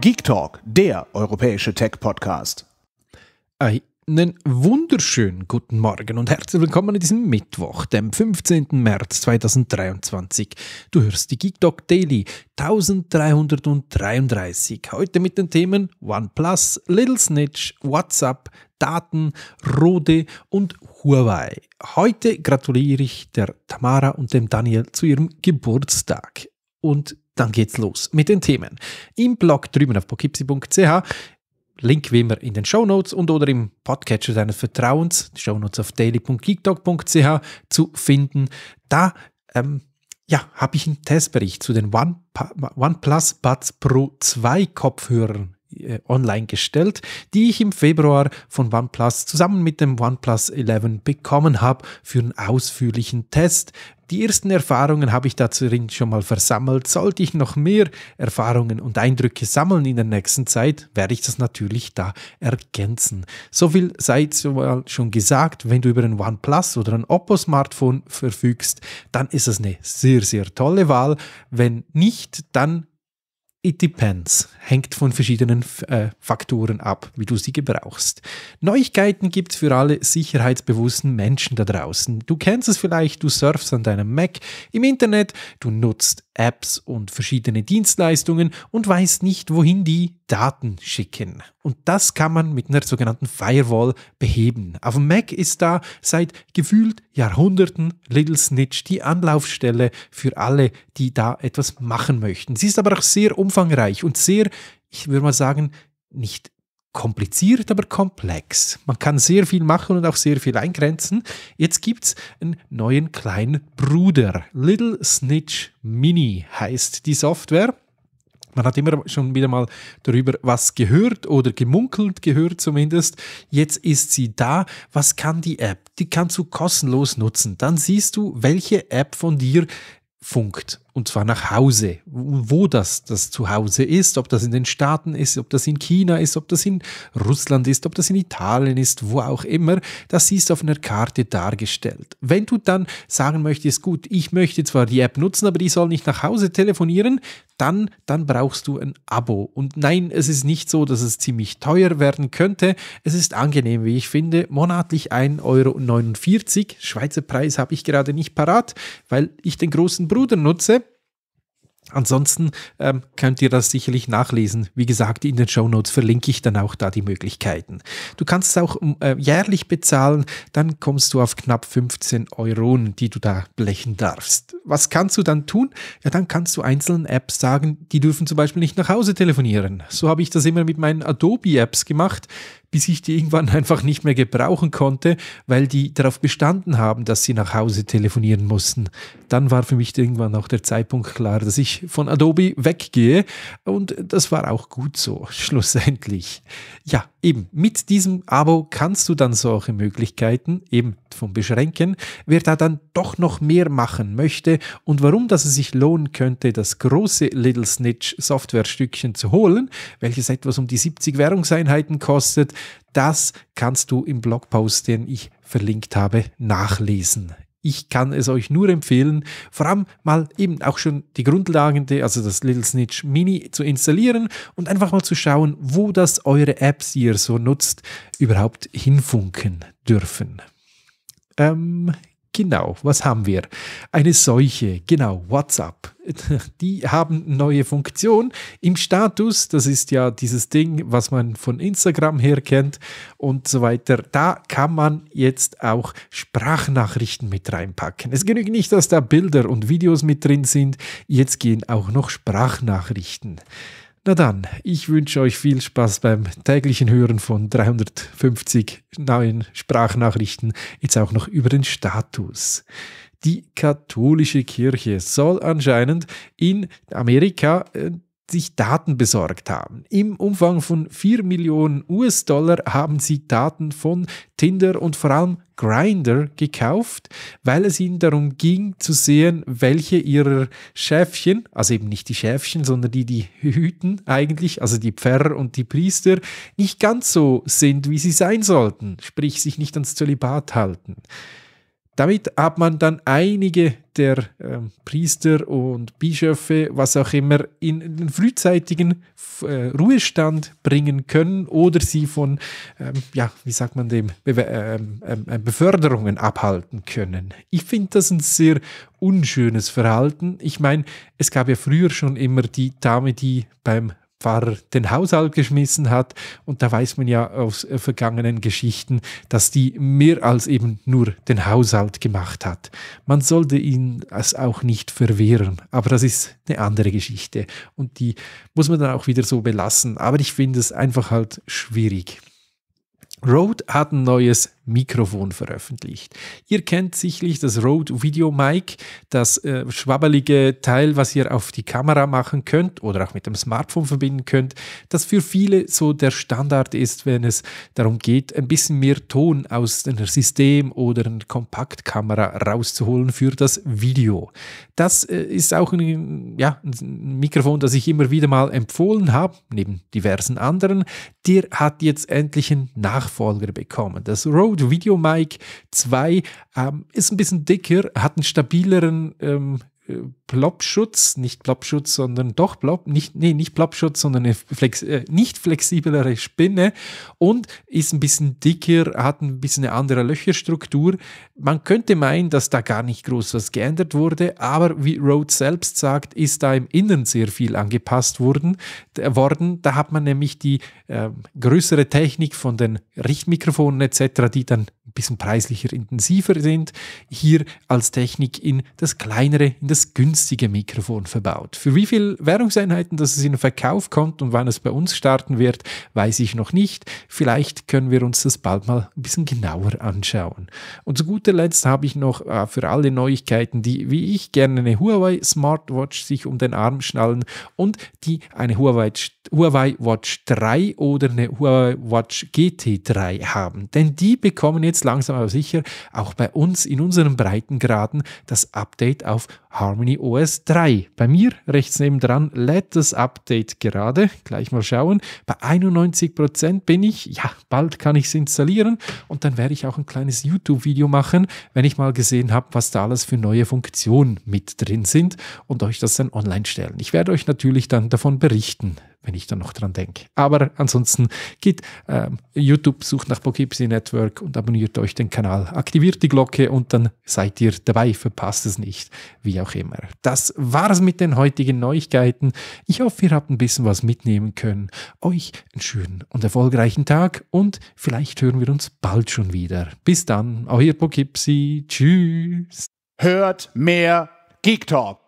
Geek Talk, der europäische Tech-Podcast. Einen wunderschönen guten Morgen und herzlich willkommen an diesem Mittwoch, dem 15. März 2023. Du hörst die Geek Talk Daily 1333. Heute mit den Themen OnePlus, Little Snitch, WhatsApp, Daten, Rode und Huawei. Heute gratuliere ich der Tamara und dem Daniel zu ihrem Geburtstag. Und dann geht's los mit den Themen. Im Blog drüben auf pokipsi.ch Link wie immer in den Show Notes und oder im Podcatcher deines Vertrauens, die Show Notes auf daily.geekdog.ch zu finden. Da ähm, ja, habe ich einen Testbericht zu den One, OnePlus Buds Pro 2 Kopfhörern äh, online gestellt, die ich im Februar von OnePlus zusammen mit dem OnePlus 11 bekommen habe für einen ausführlichen Test, die ersten Erfahrungen habe ich dazu schon mal versammelt. Sollte ich noch mehr Erfahrungen und Eindrücke sammeln in der nächsten Zeit, werde ich das natürlich da ergänzen. So viel sei schon gesagt, wenn du über ein OnePlus oder ein Oppo Smartphone verfügst, dann ist es eine sehr, sehr tolle Wahl. Wenn nicht, dann It depends hängt von verschiedenen äh, Faktoren ab, wie du sie gebrauchst. Neuigkeiten gibt es für alle sicherheitsbewussten Menschen da draußen. Du kennst es vielleicht, du surfst an deinem Mac im Internet, du nutzt Apps und verschiedene Dienstleistungen und weißt nicht, wohin die Daten schicken. Und das kann man mit einer sogenannten Firewall beheben. Auf dem Mac ist da seit gefühlt Jahrhunderten Little Snitch die Anlaufstelle für alle, die da etwas machen möchten. Sie ist aber auch sehr umfangreich und sehr ich würde mal sagen, nicht kompliziert, aber komplex. Man kann sehr viel machen und auch sehr viel eingrenzen. Jetzt gibt es einen neuen kleinen Bruder. Little Snitch Mini heißt die Software. Man hat immer schon wieder mal darüber was gehört oder gemunkelt gehört zumindest. Jetzt ist sie da. Was kann die App? Die kannst du kostenlos nutzen. Dann siehst du, welche App von dir funkt. Und zwar nach Hause. Wo das das Zuhause ist, ob das in den Staaten ist, ob das in China ist, ob das in Russland ist, ob das in Italien ist, wo auch immer, das ist auf einer Karte dargestellt. Wenn du dann sagen möchtest, gut, ich möchte zwar die App nutzen, aber die soll nicht nach Hause telefonieren, dann, dann brauchst du ein Abo. Und nein, es ist nicht so, dass es ziemlich teuer werden könnte. Es ist angenehm, wie ich finde. Monatlich 1,49 Euro. Schweizer Preis habe ich gerade nicht parat, weil ich den großen Bruder nutze. Ansonsten ähm, könnt ihr das sicherlich nachlesen. Wie gesagt, in den Show Notes verlinke ich dann auch da die Möglichkeiten. Du kannst es auch äh, jährlich bezahlen, dann kommst du auf knapp 15 Euro, die du da blechen darfst. Was kannst du dann tun? Ja, dann kannst du einzelnen Apps sagen, die dürfen zum Beispiel nicht nach Hause telefonieren. So habe ich das immer mit meinen Adobe-Apps gemacht bis ich die irgendwann einfach nicht mehr gebrauchen konnte, weil die darauf bestanden haben, dass sie nach Hause telefonieren mussten. Dann war für mich irgendwann auch der Zeitpunkt klar, dass ich von Adobe weggehe und das war auch gut so, schlussendlich. Ja, eben mit diesem Abo kannst du dann solche Möglichkeiten eben vom Beschränken, wer da dann doch noch mehr machen möchte und warum das es sich lohnen könnte, das große Little Snitch Softwarestückchen zu holen, welches etwas um die 70 Währungseinheiten kostet, das kannst du im Blogpost, den ich verlinkt habe, nachlesen ich kann es euch nur empfehlen, vor allem mal eben auch schon die Grundlagen, also das Little Snitch Mini zu installieren und einfach mal zu schauen, wo das eure Apps, die ihr so nutzt, überhaupt hinfunken dürfen. Ähm, Genau, was haben wir? Eine Seuche, genau, WhatsApp. Die haben neue Funktion im Status, das ist ja dieses Ding, was man von Instagram her kennt und so weiter. Da kann man jetzt auch Sprachnachrichten mit reinpacken. Es genügt nicht, dass da Bilder und Videos mit drin sind, jetzt gehen auch noch Sprachnachrichten. Na dann, ich wünsche euch viel Spaß beim täglichen Hören von 350 neuen Sprachnachrichten, jetzt auch noch über den Status. Die katholische Kirche soll anscheinend in Amerika äh, sich Daten besorgt haben. Im Umfang von 4 Millionen US-Dollar haben sie Daten von Tinder und vor allem Grinder gekauft, weil es ihnen darum ging zu sehen, welche ihrer Schäfchen, also eben nicht die Schäfchen, sondern die, die hüten eigentlich, also die Pfarrer und die Priester, nicht ganz so sind, wie sie sein sollten, sprich sich nicht ans Zölibat halten. Damit hat man dann einige der äh, Priester und Bischöfe, was auch immer, in, den frühzeitigen äh, Ruhestand bringen können oder sie von, ähm, ja, wie sagt man dem, Be ähm, ähm, äh, Beförderungen abhalten können. Ich finde das ein sehr unschönes Verhalten. Ich meine, es gab ja früher schon immer die Dame, die beim Pfarrer den Haushalt geschmissen hat. Und da weiß man ja aus äh, vergangenen Geschichten, dass die mehr als eben nur den Haushalt gemacht hat. Man sollte ihn es auch nicht verwehren, aber das ist eine andere Geschichte. Und die muss man dann auch wieder so belassen. Aber ich finde es einfach halt schwierig. Road hat ein neues Mikrofon veröffentlicht. Ihr kennt sicherlich das Rode Video Mic, das äh, schwabbelige Teil, was ihr auf die Kamera machen könnt oder auch mit dem Smartphone verbinden könnt, das für viele so der Standard ist, wenn es darum geht, ein bisschen mehr Ton aus einem System oder einer Kompaktkamera rauszuholen für das Video. Das äh, ist auch ein, ja, ein Mikrofon, das ich immer wieder mal empfohlen habe, neben diversen anderen. Der hat jetzt endlich einen Nachfolger bekommen. Das Rode Rode Video Mic 2 ähm, ist ein bisschen dicker, hat einen stabileren ähm, Blobschutz, äh, nicht Blobschutz, sondern doch Plop, nicht, nee, nicht Blobschutz, sondern eine äh, flex, äh, nicht flexiblere Spinne und ist ein bisschen dicker, hat ein bisschen eine andere Löcherstruktur. Man könnte meinen, dass da gar nicht groß was geändert wurde, aber wie Rhodes selbst sagt, ist da im Innern sehr viel angepasst worden. worden. Da hat man nämlich die äh, größere Technik von den Richtmikrofonen etc., die dann bisschen preislicher intensiver sind, hier als Technik in das kleinere, in das günstige Mikrofon verbaut. Für wie viele Währungseinheiten das in den Verkauf kommt und wann es bei uns starten wird, weiß ich noch nicht. Vielleicht können wir uns das bald mal ein bisschen genauer anschauen. Und zu guter Letzt habe ich noch äh, für alle Neuigkeiten, die wie ich gerne eine Huawei Smartwatch sich um den Arm schnallen und die eine Huawei, Huawei Watch 3 oder eine Huawei Watch GT3 haben. Denn die bekommen jetzt langsam aber sicher auch bei uns in unseren Breitengraden das Update auf Harmony OS 3. Bei mir rechts nebendran lädt das Update gerade. Gleich mal schauen. Bei 91% Prozent bin ich. Ja, bald kann ich es installieren. Und dann werde ich auch ein kleines YouTube-Video machen, wenn ich mal gesehen habe, was da alles für neue Funktionen mit drin sind und euch das dann online stellen. Ich werde euch natürlich dann davon berichten, wenn ich da noch dran denke. Aber ansonsten geht äh, YouTube, sucht nach Poughkeepsie Network und abonniert euch den Kanal, aktiviert die Glocke und dann seid ihr dabei, verpasst es nicht, wie auch immer. Das war's mit den heutigen Neuigkeiten. Ich hoffe, ihr habt ein bisschen was mitnehmen können. Euch einen schönen und erfolgreichen Tag und vielleicht hören wir uns bald schon wieder. Bis dann, euer Poughkeepsie. Tschüss. Hört mehr Geek Talk.